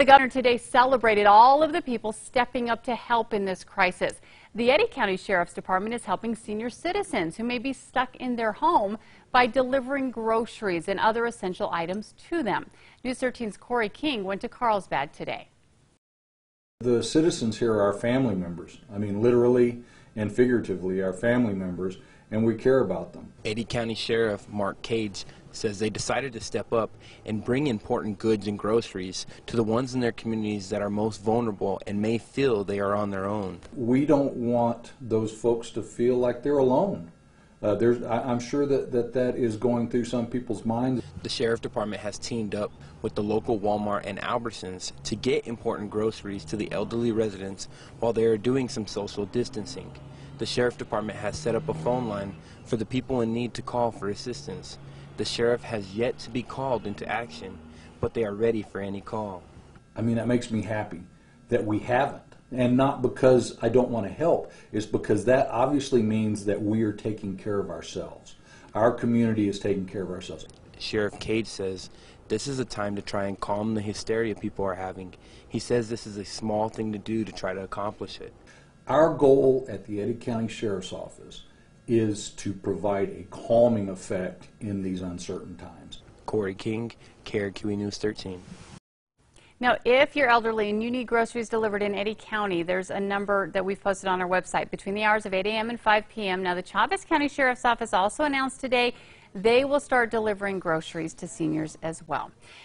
The governor today celebrated all of the people stepping up to help in this crisis. The Eddy County Sheriff's Department is helping senior citizens who may be stuck in their home by delivering groceries and other essential items to them. News 13's Corey King went to Carlsbad today. The citizens here are family members. I mean, literally, and figuratively our family members, and we care about them. Eddie County Sheriff Mark Cage says they decided to step up and bring important goods and groceries to the ones in their communities that are most vulnerable and may feel they are on their own. We don't want those folks to feel like they're alone. Uh, there's, I, am sure that, that that is going through some people's minds. The Sheriff Department has teamed up with the local Walmart and Albertsons to get important groceries to the elderly residents while they are doing some social distancing. The Sheriff Department has set up a phone line for the people in need to call for assistance. The Sheriff has yet to be called into action, but they are ready for any call. I mean, that makes me happy that we haven't and not because I don't want to help. It's because that obviously means that we are taking care of ourselves. Our community is taking care of ourselves. Sheriff Cage says this is a time to try and calm the hysteria people are having. He says this is a small thing to do to try to accomplish it. Our goal at the Eddy County Sheriff's Office is to provide a calming effect in these uncertain times. Corey King, KRQE News 13. Now, if you're elderly and you need groceries delivered in any County, there's a number that we've posted on our website between the hours of 8 a.m. and 5 p.m. Now, the Chavez County Sheriff's Office also announced today they will start delivering groceries to seniors as well.